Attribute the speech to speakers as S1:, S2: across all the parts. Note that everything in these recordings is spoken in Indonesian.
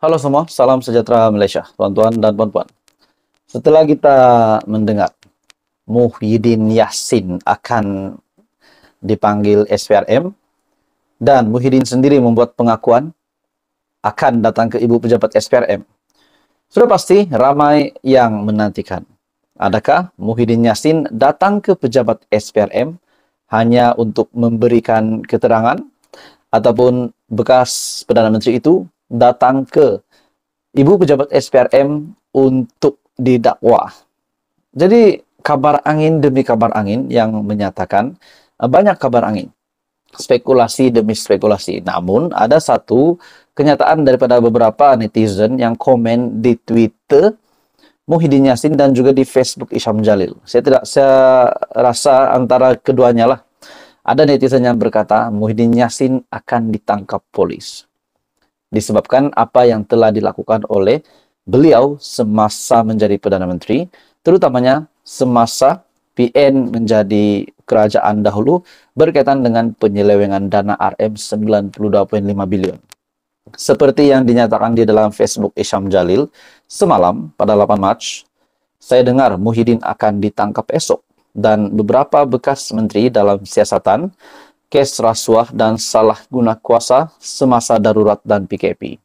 S1: Halo semua, salam sejahtera Malaysia, tuan-tuan dan puan-puan. Setelah kita mendengar Muhyiddin Yassin akan dipanggil SPRM dan Muhyiddin sendiri membuat pengakuan akan datang ke ibu pejabat SPRM. Sudah pasti ramai yang menantikan. Adakah Muhyiddin Yassin datang ke pejabat SPRM hanya untuk memberikan keterangan ataupun bekas Perdana Menteri itu datang ke ibu pejabat SPRM untuk didakwa. Jadi kabar angin demi kabar angin yang menyatakan eh, banyak kabar angin, spekulasi demi spekulasi. Namun ada satu kenyataan daripada beberapa netizen yang komen di Twitter Muhyiddin Yassin dan juga di Facebook Isham Jalil. Saya tidak saya rasa antara keduanya lah. Ada netizen yang berkata Muhyiddin Yassin akan ditangkap polis. Disebabkan apa yang telah dilakukan oleh beliau semasa menjadi Perdana Menteri, terutamanya semasa PN menjadi kerajaan dahulu berkaitan dengan penyelewengan dana RM 92.5 bilion. Seperti yang dinyatakan di dalam Facebook Isham Jalil, semalam pada 8 Mac, saya dengar Muhyiddin akan ditangkap esok dan beberapa bekas menteri dalam siasatan, kes rasuah dan salah guna kuasa semasa darurat dan PKP.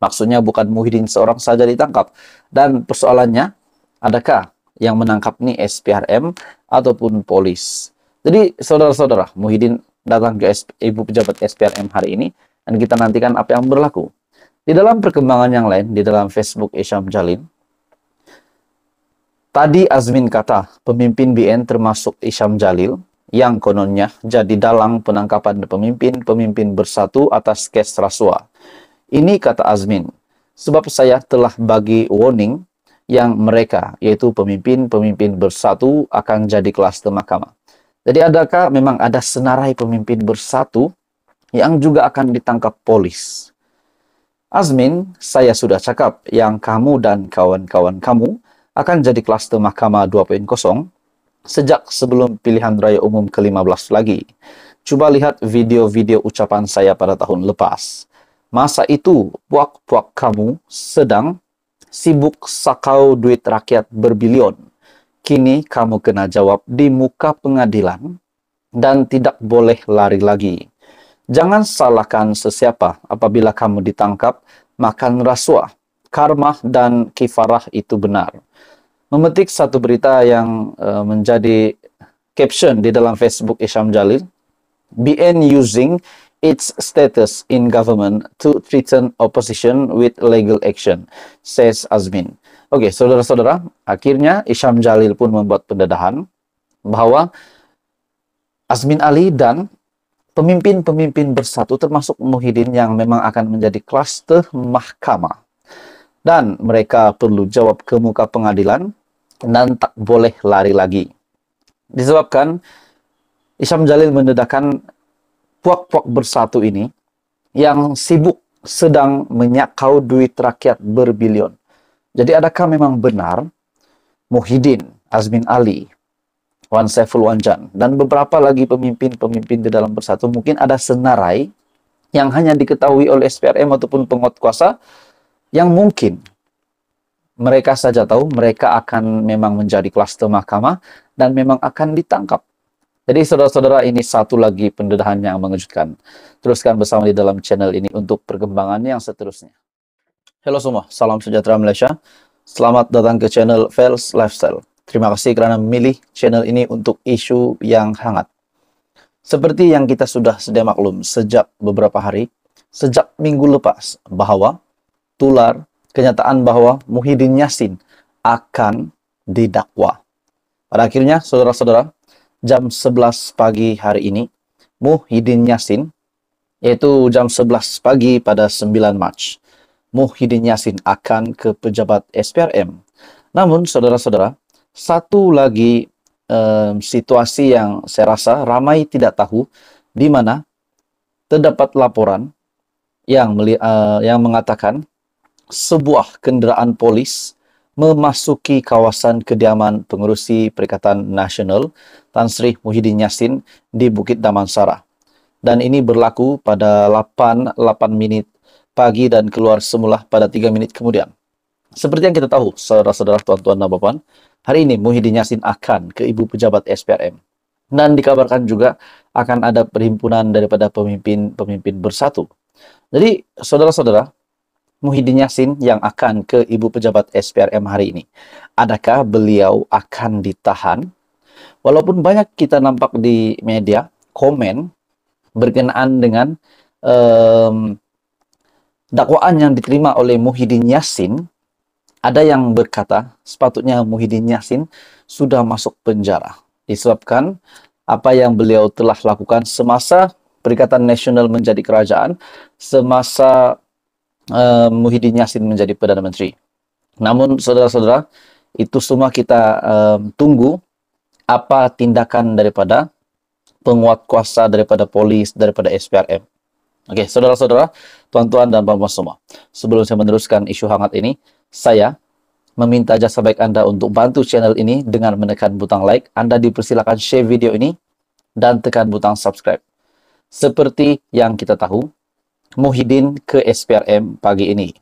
S1: Maksudnya bukan Muhyiddin seorang saja ditangkap dan persoalannya, adakah yang menangkap nih SPRM ataupun polis. Jadi saudara-saudara, Muhyiddin datang ke ibu pejabat SPRM hari ini dan kita nantikan apa yang berlaku. Di dalam perkembangan yang lain, di dalam Facebook Isyam Jalin, tadi Azmin kata pemimpin BN termasuk Isyam Jalil yang kononnya jadi dalang penangkapan pemimpin-pemimpin bersatu atas kes rasuah. Ini kata Azmin, sebab saya telah bagi warning yang mereka, yaitu pemimpin-pemimpin bersatu akan jadi klaster mahkamah. Jadi adakah memang ada senarai pemimpin bersatu yang juga akan ditangkap polis? Azmin, saya sudah cakap yang kamu dan kawan-kawan kamu akan jadi klaster mahkamah 2.0 sejak sebelum pilihan raya umum ke-15 lagi. Coba lihat video-video ucapan saya pada tahun lepas. Masa itu, puak-puak kamu sedang sibuk sakau duit rakyat berbilion. Kini kamu kena jawab di muka pengadilan dan tidak boleh lari lagi. Jangan salahkan sesiapa apabila kamu ditangkap makan rasuah. Karma dan kifarah itu benar. Memetik satu berita yang uh, menjadi caption di dalam Facebook Isham Jalil. BN using its status in government to threaten opposition with legal action, says Azmin. Oke, okay, saudara-saudara, akhirnya Isham Jalil pun membuat pendedahan bahwa Azmin Ali dan pemimpin-pemimpin bersatu termasuk Muhyiddin yang memang akan menjadi kluster mahkamah. Dan mereka perlu jawab ke muka pengadilan dan tak boleh lari lagi. Disebabkan Isham Jalil mendedahkan puak-puak bersatu ini yang sibuk sedang menyakau duit rakyat berbilion. Jadi adakah memang benar Muhyiddin, Azmin Ali, Wan Saiful Wanjan, dan beberapa lagi pemimpin-pemimpin di dalam bersatu mungkin ada senarai yang hanya diketahui oleh SPRM ataupun penguat kuasa yang mungkin mereka saja tahu mereka akan memang menjadi kluster mahkamah dan memang akan ditangkap jadi saudara-saudara ini satu lagi pendedahan yang mengejutkan. Teruskan bersama di dalam channel ini untuk perkembangannya yang seterusnya. Halo semua, salam sejahtera Malaysia. Selamat datang ke channel Fels Lifestyle. Terima kasih karena memilih channel ini untuk isu yang hangat. Seperti yang kita sudah sedia maklum sejak beberapa hari, sejak minggu lepas bahwa tular kenyataan bahwa Muhyiddin Yassin akan didakwa. Pada akhirnya, saudara-saudara, jam 11 pagi hari ini, Muhyiddin Yassin, yaitu jam 11 pagi pada 9 Mac, Muhyiddin Yassin akan ke pejabat SPRM. Namun, saudara-saudara, satu lagi um, situasi yang saya rasa ramai tidak tahu, di mana terdapat laporan yang, uh, yang mengatakan sebuah kendaraan polis memasuki kawasan kediaman pengurusi Perikatan Nasional Tan Sri Muhyiddin Yassin di Bukit Damansara. Dan ini berlaku pada 8, 8 menit pagi dan keluar semula pada 3 menit kemudian. Seperti yang kita tahu, saudara-saudara tuan-tuan dan bapak, hari ini Muhyiddin Yassin akan ke ibu pejabat SPRM. Dan dikabarkan juga akan ada perhimpunan daripada pemimpin-pemimpin bersatu. Jadi, saudara-saudara, Muhyiddin Yassin yang akan ke Ibu Pejabat SPRM hari ini. Adakah beliau akan ditahan? Walaupun banyak kita nampak di media komen berkenaan dengan um, dakwaan yang diterima oleh Muhyiddin Yassin, ada yang berkata sepatutnya Muhyiddin Yassin sudah masuk penjara disebabkan apa yang beliau telah lakukan semasa Perikatan Nasional menjadi kerajaan, semasa Eh, Muhyiddin Yassin menjadi Perdana Menteri. Namun saudara-saudara, itu semua kita um, tunggu apa tindakan daripada penguat kuasa daripada polis, daripada SPRM. Oke, okay, saudara-saudara, tuan-tuan dan puan-puan semua. Sebelum saya meneruskan isu hangat ini, saya meminta jasa baik Anda untuk bantu channel ini dengan menekan butang like. Anda dipersilakan share video ini dan tekan butang subscribe. Seperti yang kita tahu, Muhyiddin ke SPRM pagi ini.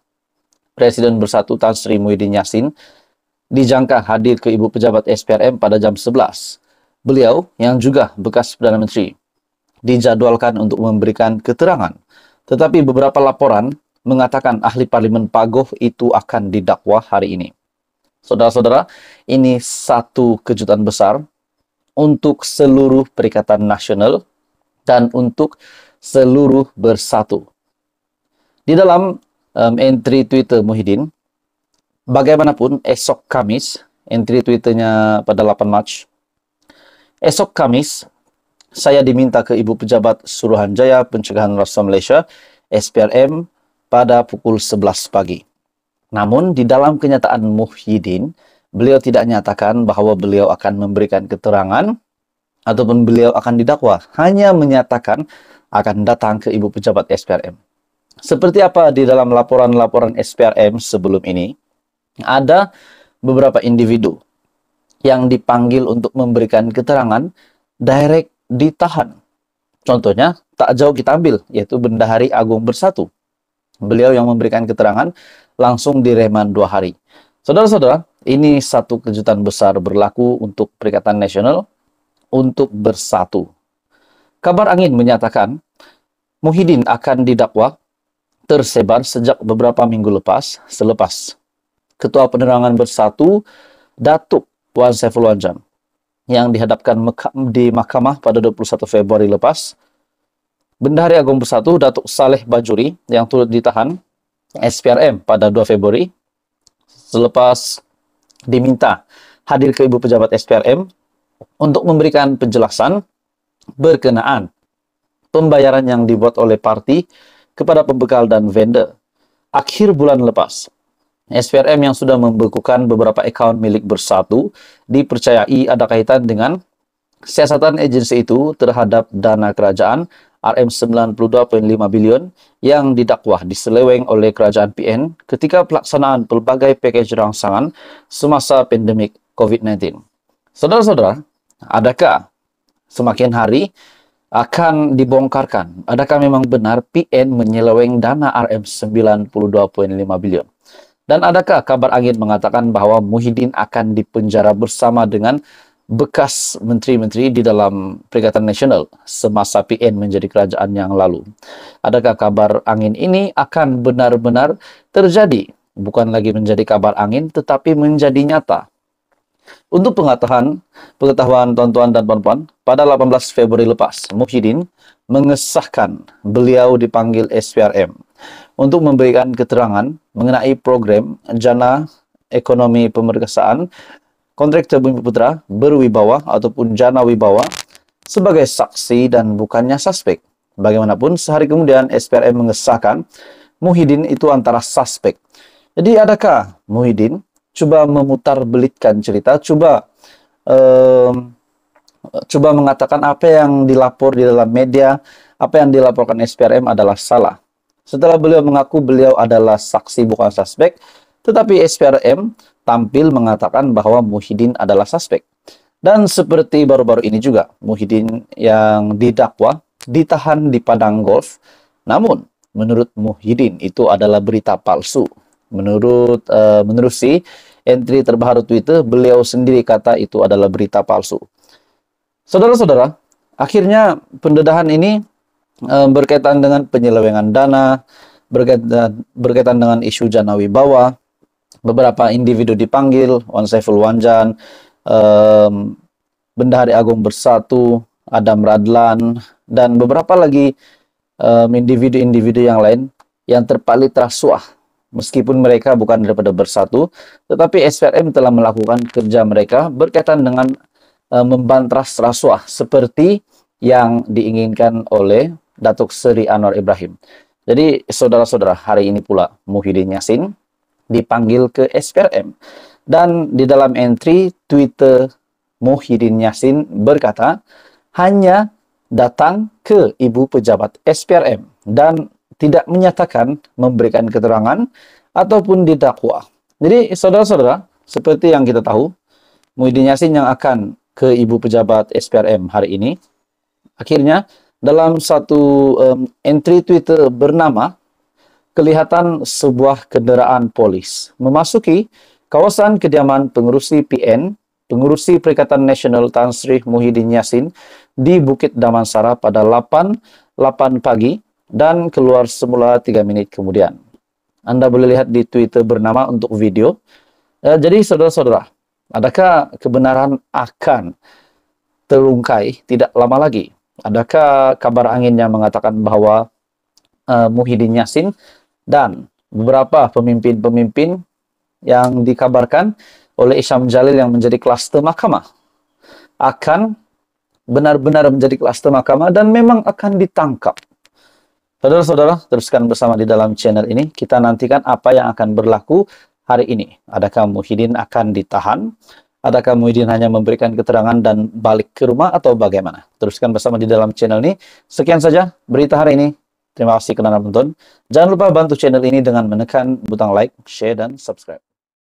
S1: Presiden Bersatu Tan Sri Muhyiddin Yassin dijangka hadir ke ibu pejabat SPRM pada jam 11. Beliau yang juga bekas Perdana Menteri dijadwalkan untuk memberikan keterangan. Tetapi beberapa laporan mengatakan ahli parlimen Pagoh itu akan didakwa hari ini. Saudara-saudara, ini satu kejutan besar untuk seluruh Perikatan Nasional dan untuk seluruh bersatu. Di dalam um, entry Twitter Muhyiddin, bagaimanapun esok Kamis, entry Twitternya pada 8 Mac, esok Kamis saya diminta ke Ibu Pejabat Suruhanjaya Pencegahan Rasuah Malaysia, SPRM, pada pukul 11 pagi. Namun, di dalam kenyataan Muhyiddin, beliau tidak nyatakan bahwa beliau akan memberikan keterangan ataupun beliau akan didakwa. Hanya menyatakan akan datang ke Ibu Pejabat SPRM. Seperti apa di dalam laporan-laporan SPRM sebelum ini, ada beberapa individu yang dipanggil untuk memberikan keterangan direct ditahan. Contohnya, tak jauh kita ambil, yaitu Bendahari Agung Bersatu. Beliau yang memberikan keterangan langsung direman dua hari. Saudara-saudara, ini satu kejutan besar berlaku untuk Perikatan Nasional untuk bersatu. Kabar angin menyatakan Muhyiddin akan didakwa tersebar sejak beberapa minggu lepas selepas Ketua Penerangan Bersatu Datuk Wan Saiful Wanjang yang dihadapkan di mahkamah pada 21 Februari lepas. Bendahari Agung Bersatu Datuk Saleh Bajuri yang turut ditahan SPRM pada 2 Februari selepas diminta hadir ke ibu pejabat SPRM untuk memberikan penjelasan berkenaan pembayaran yang dibuat oleh parti kepada pembekal dan vendor. Akhir bulan lepas, SPRM yang sudah membekukan beberapa account milik bersatu dipercayai ada kaitan dengan siasatan agensi itu terhadap dana kerajaan RM92.5 bilion yang didakwah diseleweng oleh kerajaan PN ketika pelaksanaan pelbagai package rangsangan semasa pandemik COVID-19. Saudara-saudara, adakah semakin hari akan dibongkarkan. Adakah memang benar PN menyeleweng dana RM 92.5 bilion? Dan adakah kabar angin mengatakan bahwa Muhyiddin akan dipenjara bersama dengan bekas menteri-menteri di dalam Perikatan Nasional semasa PN menjadi kerajaan yang lalu? Adakah kabar angin ini akan benar-benar terjadi? Bukan lagi menjadi kabar angin, tetapi menjadi nyata. Untuk pengetahuan, pengetahuan tuan-tuan dan puan-puan, pada 18 Februari lepas, Muhyiddin mengesahkan beliau dipanggil SPRM untuk memberikan keterangan mengenai program Jana Ekonomi pemeriksaan Kontraktor Bumi Putra berwibawa ataupun Jana Wibawa sebagai saksi dan bukannya suspek. Bagaimanapun, sehari kemudian SPRM mengesahkan Muhyiddin itu antara suspek. Jadi adakah Muhyiddin coba memutar belitkan cerita, coba um, coba mengatakan apa yang dilapor di dalam media, apa yang dilaporkan SPRM adalah salah. Setelah beliau mengaku beliau adalah saksi bukan suspek, tetapi SPRM tampil mengatakan bahwa Muhyiddin adalah suspek. Dan seperti baru-baru ini juga, Muhyiddin yang didakwa ditahan di padang golf. Namun, menurut Muhyiddin itu adalah berita palsu. Menurut uh, eh, menerusi entry terbaru Twitter, beliau sendiri kata itu adalah berita palsu. Saudara-saudara, akhirnya pendedahan ini uh, berkaitan dengan penyelewengan dana, berkaitan, eh, berkaitan dengan isu Janawi Bawa, beberapa individu dipanggil, Wan Saiful Wanjan, um, Bendahari Agung Bersatu, Adam Radlan, dan beberapa lagi individu-individu um, yang lain yang terpalit rasuah Meskipun mereka bukan daripada bersatu, tetapi SPRM telah melakukan kerja mereka berkaitan dengan e, eh, membantras rasuah seperti yang diinginkan oleh Datuk Seri Anwar Ibrahim. Jadi saudara-saudara, hari ini pula Muhyiddin Yassin dipanggil ke SPRM. Dan di dalam entry Twitter Muhyiddin Yassin berkata, hanya datang ke ibu pejabat SPRM dan tidak menyatakan memberikan keterangan ataupun didakwa. Jadi saudara-saudara, seperti yang kita tahu, Muhyiddin Yassin yang akan ke ibu pejabat SPRM hari ini, akhirnya dalam satu um, entry Twitter bernama kelihatan sebuah kendaraan polis memasuki kawasan kediaman pengurusi PN, pengurusi Perikatan Nasional Tan Sri Muhyiddin Yassin di Bukit Damansara pada 8.08 pagi dan keluar semula 3 menit kemudian. Anda boleh lihat di Twitter bernama untuk video. Eh, jadi saudara-saudara, adakah kebenaran akan terungkai tidak lama lagi? Adakah kabar angin yang mengatakan bahwa eh, Muhyiddin Yasin dan beberapa pemimpin-pemimpin yang dikabarkan oleh Isyam Jalil yang menjadi klaster mahkamah akan benar-benar menjadi klaster mahkamah dan memang akan ditangkap Saudara-saudara, teruskan bersama di dalam channel ini. Kita nantikan apa yang akan berlaku hari ini. Adakah Muhyiddin akan ditahan? Adakah Muhyiddin hanya memberikan keterangan dan balik ke rumah atau bagaimana? Teruskan bersama di dalam channel ini. Sekian saja berita hari ini. Terima kasih kerana menonton. Jangan lupa bantu channel ini dengan menekan butang like, share, dan subscribe.